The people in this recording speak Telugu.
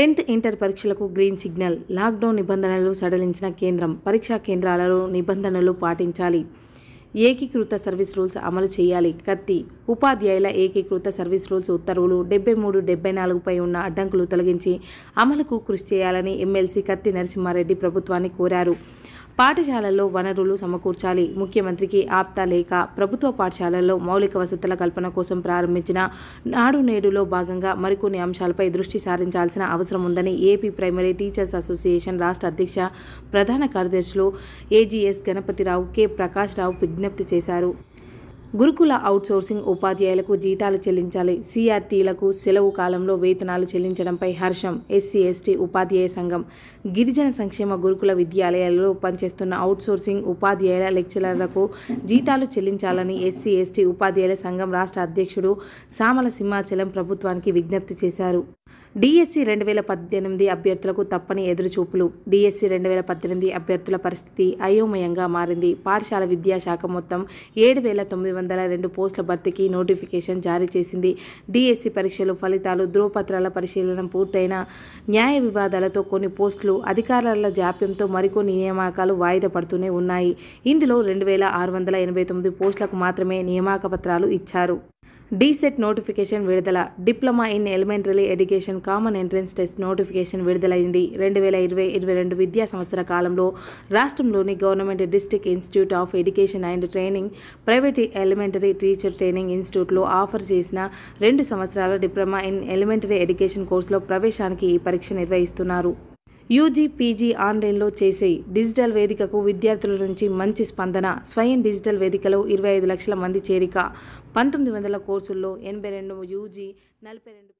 టెన్త్ ఇంటర్ పరీక్షలకు గ్రీన్ సిగ్నల్ లాక్డౌన్ నిబంధనలు సడలించిన కేంద్రం పరీక్షా కేంద్రాలలో నిబంధనలు పాటించాలి ఏకీకృత సర్వీస్ రూల్స్ అమలు చేయాలి కత్తి ఉపాధ్యాయుల ఏకీకృత సర్వీస్ రూల్స్ ఉత్తర్వులు డెబ్బై మూడు డెబ్బై నాలుగుపై ఉన్న అడ్డంకులు తొలగించి అమలుకు కృషి చేయాలని ఎమ్మెల్సీ కత్తి నరసింహారెడ్డి ప్రభుత్వాన్ని కోరారు పాఠశాలల్లో వనరులు సమకూర్చాలి ముఖ్యమంత్రికి ఆప్తా లేక ప్రభుత్వ పాఠశాలల్లో మౌలిక వసతుల కల్పన కోసం ప్రారంభించిన నాడు నేడులో భాగంగా మరికొన్ని అంశాలపై దృష్టి సారించాల్సిన అవసరం ఉందని ఏపీ ప్రైమరీ టీచర్స్ అసోసియేషన్ రాష్ట్ర అధ్యక్ష ప్రధాన కార్యదర్శులు ఏజీఎస్ గణపతిరావు కె ప్రకాష్ రావు విజ్ఞప్తి చేశారు గురుకుల అవుట్సోర్సింగ్ ఉపాధ్యాయులకు జీతాలు చెల్లించాలి సిఆర్టీలకు సెలవు కాలంలో వేతనాలు చెల్లించడంపై హర్షం ఎస్సీ ఎస్టీ ఉపాధ్యాయ సంఘం గిరిజన సంక్షేమ గురుకుల విద్యాలయాలలో పనిచేస్తున్న అవుట్సోర్సింగ్ ఉపాధ్యాయుల లెక్చరర్లకు జీతాలు చెల్లించాలని ఎస్సీ ఎస్టీ ఉపాధ్యాయుల సంఘం రాష్ట్ర అధ్యక్షుడు సామల సింహాచలం ప్రభుత్వానికి విజ్ఞప్తి చేశారు డిఎస్సి రెండు వేల పద్దెనిమిది అభ్యర్థులకు తప్పని ఎదురుచూపులు డిఎస్సి రెండు వేల పద్దెనిమిది అభ్యర్థుల పరిస్థితి అయోమయంగా మారింది పాఠశాల విద్యాశాఖ మొత్తం ఏడు వేల తొమ్మిది వందల రెండు పోస్టుల భర్తీకి నోటిఫికేషన్ జారీ చేసింది డిఎస్సి పరీక్షలు ఫలితాలు ధృవపత్రాల పరిశీలన పూర్తయిన న్యాయ వివాదాలతో కొన్ని పోస్టులు అధికారుల జాప్యంతో మరికొన్ని నియామకాలు వాయిదా పడుతూనే ఉన్నాయి ఇందులో రెండు వేల ఆరు వందల ఎనభై తొమ్మిది పోస్టులకు మాత్రమే నియామక పత్రాలు ఇచ్చారు డీసెట్ నోటిఫికేషన్ విడుదల diploma in elementary education common entrance test notification విడుదలైంది రెండు వేల ఇరవై ఇరవై రెండు విద్యా సంవత్సర కాలంలో రాష్ట్రంలోని government district institute of education and training private elementary teacher training ఇన్స్టిట్యూట్లో ఆఫర్ చేసిన రెండు సంవత్సరాల డిప్లొమా ఇన్ ఎలిమెంటరీ ఎడ్యుకేషన్ కోర్సులో ప్రవేశానికి ఈ పరీక్ష నిర్వహిస్తున్నారు యూజీ పీజీ ఆన్లైన్లో చేసే డిజిటల్ వేదికకు విద్యార్థుల నుంచి మంచి స్పందన స్వయం డిజిటల్ వేదికలో ఇరవై ఐదు లక్షల మంది చేరిక పంతొమ్మిది వందల కోర్సుల్లో ఎనభై రెండు యూజీ నలభై రెండు